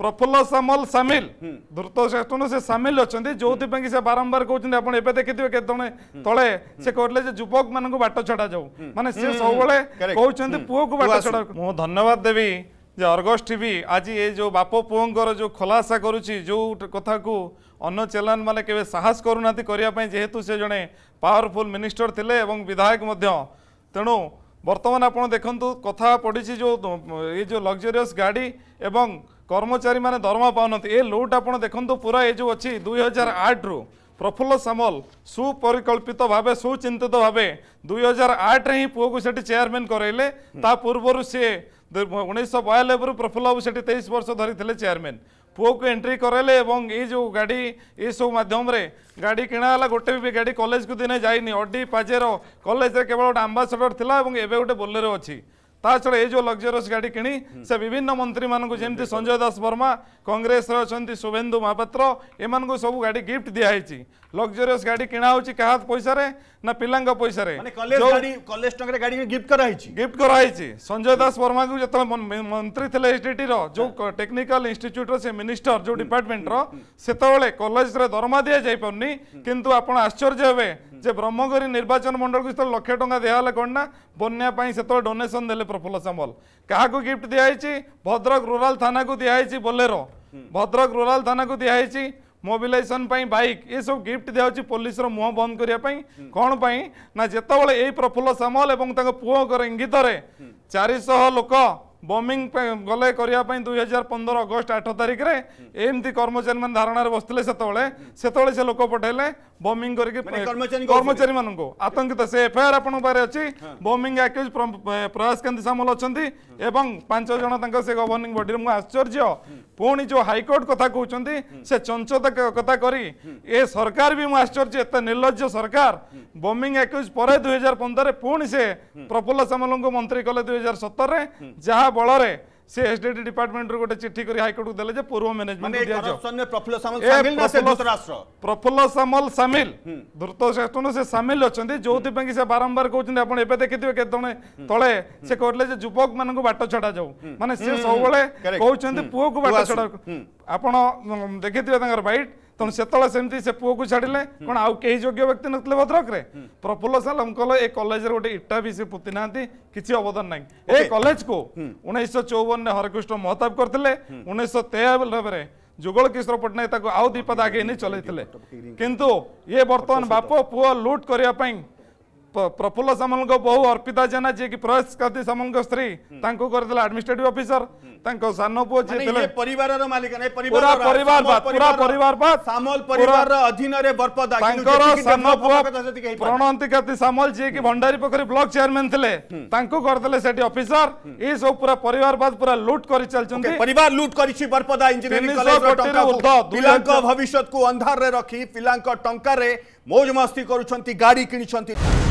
প্রফুল্ল সামল সামিল দ্রুত শ্রেষ্ঠন সে সামিল অনেক যেপাই সে বারম্বার কৌন আপনার এবে দেখিথে কেতজনে তলে সে কে যে যুবক মানুষ বাট ছড়া যাও মানে সে সবুলে কৌন পুয়কু বাট ছড়া মু ধন্যবাদ দেবি যে অর্গস টিভি আজি এই যে বাপ পুঙ্কর যে খোলাসা করুছি যে কথা কু অন্য চ্যানেল মানে কেবে সাহস করু না করা যেহেতু সে জনে পাওয়ারফুল মিনিষ্টর লে এবং বিধায়ক তেণু বর্তমান আপনার দেখুন কথা পড়ছে যে এই যে লক্সরিয়স গাড়ি এবং কর্মচারী মানে দরমা পাও না এ লোট আপনার দেখুন পুরা এই যে অছি দুই হাজার আট রু প্রফুল্ল সামল সুপরিকল্পিত ভাবে সুচিন্তিত ভাবে দুই হাজার আটরে হি পুয়াকে সেটি চেয়ারম্যান করাইলে তা পূর্ব সে উনিশশো বয়ানব্বই প্রফুল্ল বাবু সেটি তেইশ বর্ষ ধরিলে চেয়ারম্যান পুয়াকে এন্ট্রি করাইলে এবং এই যে গাড়ি এইসব মাধ্যমে গাড়ি কিনা হল গোটে বি গাড়ি কলেজ কু দিনে যাইনি অডি পাজের কলেজে কেবল গোটে আম্বাসেডর লা এবং এবে গোটে বোলেরো অছি ता छड़ा ये जो लग्जरस गाड़ी किणी से विभिन्न मंत्री मानक जमी संजय दास वर्मा कंग्रेस अच्छा शुभेन्दु महापात्र एम को सब गाड़ी गिफ्ट दिखाई लग्जरियस गाड़ी किणा हो क्या पैसा ना पिला पैसा गिफ्ट कराई गिफ्ट कराई संजय दास वर्मा को जो मंत्री थे एस डी जो टेक्निकाल इन्यूट से मिनिस्टर जो डिपार्टमेंट से कलेज दरमा दि जापनी कितु आप आश्चर्य हे ଯେ ବ୍ରହ୍ମଗିରି ନିର୍ବାଚନ ମଣ୍ଡଳକୁ ଯେତେବେଳେ ଲକ୍ଷେ ଟଙ୍କା ଦିଆହେଲା କ'ଣ ନା ବନ୍ୟା ପାଇଁ ସେତେବେଳେ ଡୋନେସନ୍ ଦେଲେ ପ୍ରଫୁଲ୍ଲ ସାମଲ କାହାକୁ ଗିଫ୍ଟ ଦିଆହେଇଛି ଭଦ୍ରକ ରୁରାଲ ଥାନାକୁ ଦିଆହେଇଛି ବୋଲେରୋ ଭଦ୍ରକ ରୁରାଲ ଥାନାକୁ ଦିଆହେଇଛି ମୋବିଲାଇଜେସନ୍ ପାଇଁ ବାଇକ୍ ଏସବୁ ଗିଫ୍ଟ ଦିଆହେଉଛି ପୋଲିସର ମୁହଁ ବନ୍ଦ କରିବା ପାଇଁ କ'ଣ ପାଇଁ ନା ଯେତେବେଳେ ଏଇ ପ୍ରଫୁଲ୍ଲ ସାମଲ ଏବଂ ତାଙ୍କ ପୁଅଙ୍କର ଇଙ୍ଗିତରେ ଚାରିଶହ ଲୋକ বমিং গলে করা দুই হাজার পনেরো অগস্ট আঠ তারিখে এমতি কর্মচারী মানে ধারণার বসলে সেতবে সেতবে সে লোক পঠাইলে বমিং করি কর্মচারী মানুষ আতঙ্কিত সে এফআইআর আপনার পাখে অছি বমিং আক্যুজ প্রয়াস কান্তি সামল অনেক এবং পাঁচ জন তাঁর সে গভর্নিং বডি মু আশ্চর্য পুঁ যে হাইকোর্ট কথা কৌন সে চঞ্চতা কথা করি এ সরকার বি মু আশ্চর্য এত নির্লজ্জ সরকার বমিং আক্যুজ পরে দুই হাজার পনেরে পুঁ সে প্রফুল্ল সামল মন্ত্রী কলে দুই হাজার সতরের যা ଯାହା ବଳରେ ସେ ଏସଡିଡି ଡିପାର୍ଟମେଣ୍ଟରୁ ଗୋଟେ ଚିଠି କରି ହାଇକୋର୍ଟକୁ ଦେଲେ ଯେ ପୂର୍ବ ମ୍ୟାନେଜମେଣ୍ଟ ଦିଆଯିବ ପ୍ରଫୁଲ୍ଲ ସାମଲ ସାମିଲ ଧୃତ ଶ୍ରେଷ୍ଠ ସେ ସାମିଲ ଅଛନ୍ତି ଯୋଉଥିପାଇଁ କି ସେ ବାରମ୍ବାର କହୁଛନ୍ତି ଆପଣ ଏବେ ଦେଖିଥିବେ କେତେ ଜଣେ ତଳେ ସେ କହିଲେ ଯେ ଯୁବକ ମାନଙ୍କୁ ବାଟ ଛଡା ଯାଉ ମାନେ ସେ ସବୁବେଳେ କହୁଛନ୍ତି ପୁଅକୁ ବାଟ ଛଡା ଆପଣ ଦେଖିଥିବେ ତାଙ୍କର ବାଇଟ୍ तेनालीरु से पुह को छाड़े कौन आउ कई योग्य व्यक्ति नाते भद्रक प्रफुल्ल सालम कलेज गोटे भी सी पोती किसी अवदान ना कलेज को उन्नीस चौवन में करते उन्नीस तेयानबे जुगल किशोर पट्टनायक आउ दीपद आगे चलते किंतु बर्तमान बाप पुह लुट करने प्रफुल्ल सामल बो अर्पिता जेना जी प्रयास करती सामल स्त्री कर अफिसर सान सामल जी की भंडारी पोखरी ब्लॉक चेयरमैन थिले तांको सब पूरा परिवार पूरा को अंधार रखी पिला मौज मस्ती कर गाड़ी